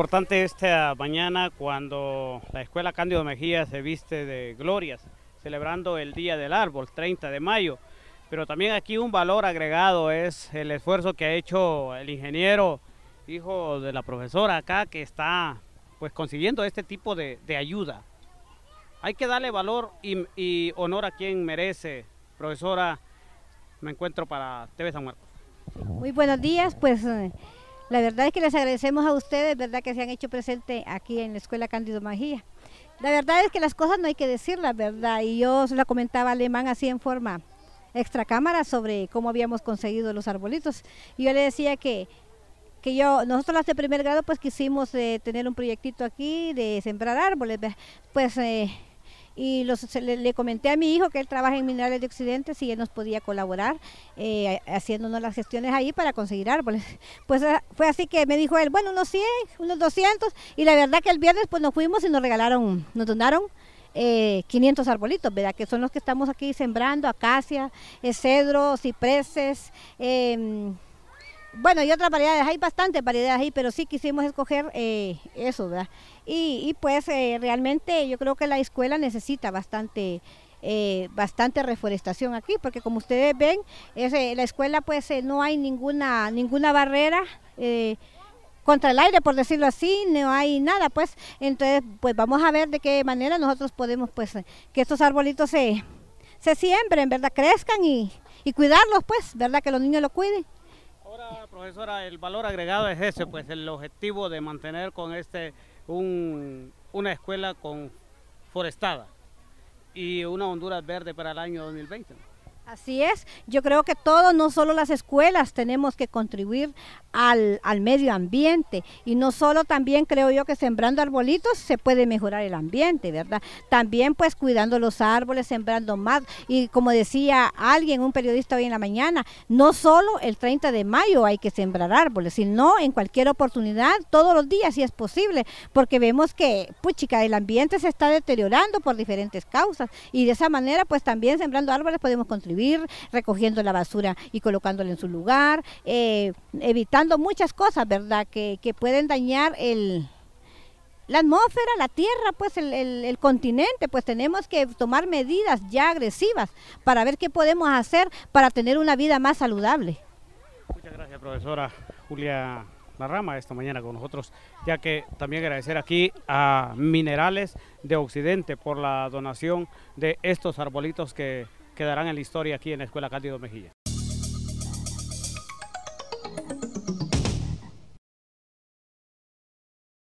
importante esta mañana cuando la Escuela Cándido Mejía se viste de glorias, celebrando el Día del Árbol, 30 de mayo. Pero también aquí un valor agregado es el esfuerzo que ha hecho el ingeniero, hijo de la profesora acá, que está pues consiguiendo este tipo de, ayuda. Hay que darle valor y, honor a quien merece. Profesora, me encuentro para TV San Marcos. Muy buenos días, pues la verdad es que les agradecemos a ustedes, ¿verdad? Que se han hecho presente aquí en la Escuela Cándido Magía. La verdad es que las cosas no hay que decirlas, ¿verdad? Y yo se la comentaba a Alemán así en forma extra cámara sobre cómo habíamos conseguido los arbolitos. Y yo le decía que, que yo, nosotros las de primer grado pues quisimos eh, tener un proyectito aquí de sembrar árboles. Pues eh, y le, comenté a mi hijo que él trabaja en Minerales de Occidente si él nos podía colaborar eh, haciéndonos las gestiones ahí para conseguir árboles. Pues ah, fue así que me dijo él, bueno, unos 100, unos 200 y la verdad que el viernes pues nos fuimos y nos regalaron, nos donaron 500 eh, arbolitos, ¿verdad? Que son los que estamos aquí sembrando, acacia, eh, cedros, cipreses, eh, bueno, y otras variedades, hay bastantes variedades ahí, pero sí quisimos escoger eh, eso, ¿verdad? Y, pues eh, realmente yo creo que la escuela necesita bastante... Eh, bastante reforestación aquí, porque como ustedes ven, es, la escuela pues no hay ninguna, ninguna barrera contra el aire, por decirlo así, no hay nada, pues entonces pues vamos a ver de qué manera nosotros podemos pues que estos arbolitos se, se siembren, ¿verdad? Crezcan y, y cuidarlos pues, ¿verdad? Que los niños lo cuiden profesora, el valor agregado es ese, pues el objetivo de mantener con este una escuela con forestada y una Honduras verde para el año 2020. Así es, yo creo que todos, no solo las escuelas, tenemos que contribuir al, medio ambiente y no solo también creo yo que sembrando arbolitos se puede mejorar el ambiente, ¿verdad? También pues cuidando los árboles, sembrando más y como decía alguien, un periodista hoy en la mañana, no solo el 30 de mayo hay que sembrar árboles, sino en cualquier oportunidad, todos los días si es posible, porque vemos que, chica, el ambiente se está deteriorando por diferentes causas y de esa manera pues también sembrando árboles podemos contribuir recogiendo la basura y colocándola en su lugar, eh, evitando muchas cosas, ¿verdad?, que, pueden dañar el, la atmósfera, la tierra, pues el, continente, pues tenemos que tomar medidas ya agresivas para ver qué podemos hacer para tener una vida más saludable. Muchas gracias, profesora Julia Larrama, esta mañana con nosotros, ya que también agradecer aquí a Minerales de Occidente por la donación de estos arbolitos que quedarán en la historia aquí en la Escuela Cándido Mejía.